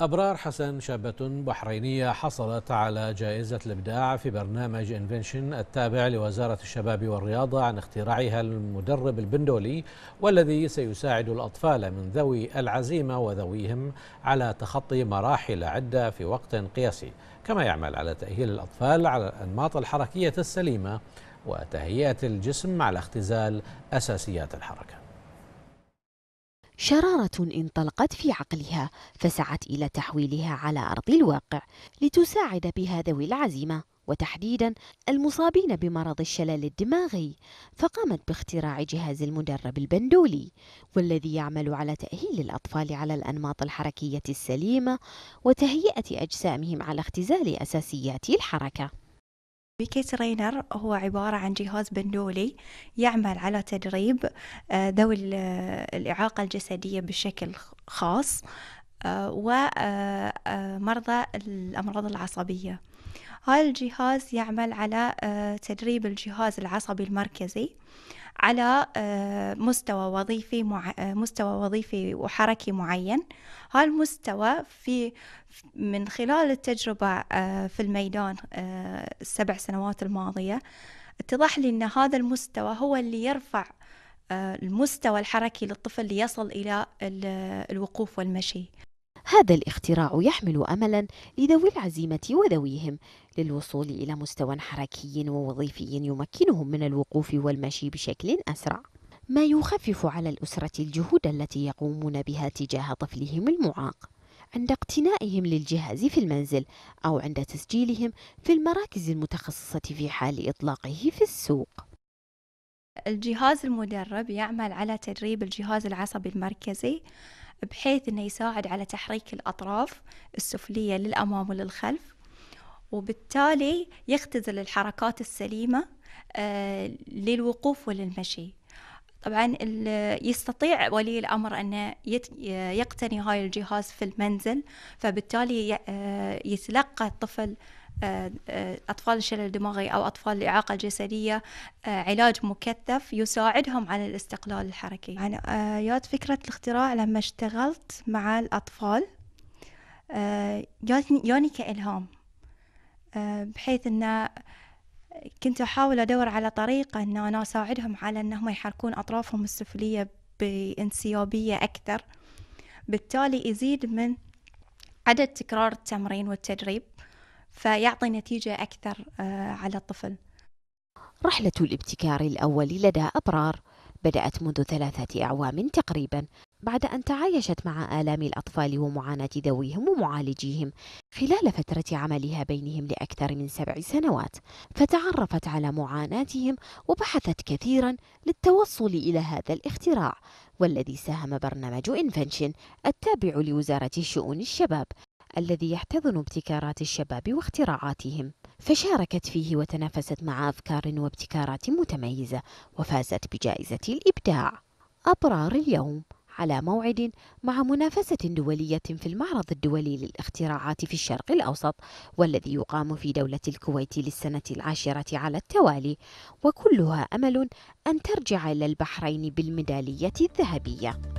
أبرار حسن شابة بحرينية حصلت على جائزة الإبداع في برنامج انفنشن التابع لوزارة الشباب والرياضة عن اختراعها المدرب البندولي والذي سيساعد الأطفال من ذوي العزيمة وذويهم على تخطي مراحل عدة في وقت قياسي كما يعمل على تأهيل الأطفال على الأنماط الحركية السليمة وتهيئة الجسم على اختزال أساسيات الحركة شرارة انطلقت في عقلها فسعت إلى تحويلها على أرض الواقع لتساعد بها ذوي العزيمة وتحديدا المصابين بمرض الشلل الدماغي فقامت باختراع جهاز المدرب البندولي والذي يعمل على تأهيل الأطفال على الأنماط الحركية السليمة وتهيئة أجسامهم على اختزال أساسيات الحركة بيكي ترينر هو عبارة عن جهاز بندولي يعمل على تدريب آه، ذوي الإعاقة الجسدية بشكل خاص آه، ومرضى آه، الأمراض العصبية هاي الجهاز يعمل على آه، تدريب الجهاز العصبي المركزي على آه، مستوى وظيفي مع آه، مستوى وظيفي وحركي معين هاي المستوى في من خلال التجربة في الميدان السبع سنوات الماضية اتضح لي أن هذا المستوى هو اللي يرفع المستوى الحركي للطفل ليصل إلى الوقوف والمشي هذا الاختراع يحمل املا لذوي العزيمه وذويهم للوصول الى مستوى حركي ووظيفي يمكنهم من الوقوف والمشي بشكل اسرع ما يخفف على الاسره الجهود التي يقومون بها تجاه طفلهم المعاق عند اقتنائهم للجهاز في المنزل او عند تسجيلهم في المراكز المتخصصه في حال اطلاقه في السوق الجهاز المدرب يعمل على تدريب الجهاز العصبي المركزي بحيث أنه يساعد على تحريك الأطراف السفلية للأمام وللخلف وبالتالي يختزل الحركات السليمة آه، للوقوف وللمشي طبعا يستطيع ولي الأمر أن يقتني هاي الجهاز في المنزل فبالتالي آه، يتلقى الطفل آه، آه، أطفال الشلل الدماغي أو أطفال الإعاقة الجسدية علاج مكثف يساعدهم على الاستقلال الحركي يعني جات فكرة الاختراع لما اشتغلت مع الأطفال جاني كإلهام بحيث أنه كنت أحاول أدور على طريقة أن أنا أساعدهم على أنهم يحركون أطرافهم السفلية بانسيابية أكثر بالتالي يزيد من عدد تكرار التمرين والتدريب فيعطي نتيجة أكثر آه، على الطفل رحلة الابتكار الأول لدى أبرار بدأت منذ ثلاثة أعوام تقريبا بعد أن تعايشت مع آلام الأطفال ومعاناة ذويهم ومعالجيهم خلال فترة عملها بينهم لأكثر من سبع سنوات فتعرفت على معاناتهم وبحثت كثيرا للتوصل إلى هذا الاختراع والذي ساهم برنامج إنفنشن التابع لوزارة شؤون الشباب الذي يحتضن ابتكارات الشباب واختراعاتهم فشاركت فيه وتنافست مع أفكار وابتكارات متميزة وفازت بجائزة الإبداع أبرار اليوم على موعد مع منافسة دولية في المعرض الدولي للاختراعات في الشرق الأوسط والذي يقام في دولة الكويت للسنة العاشرة على التوالي وكلها أمل أن ترجع إلى البحرين بالميدالية الذهبية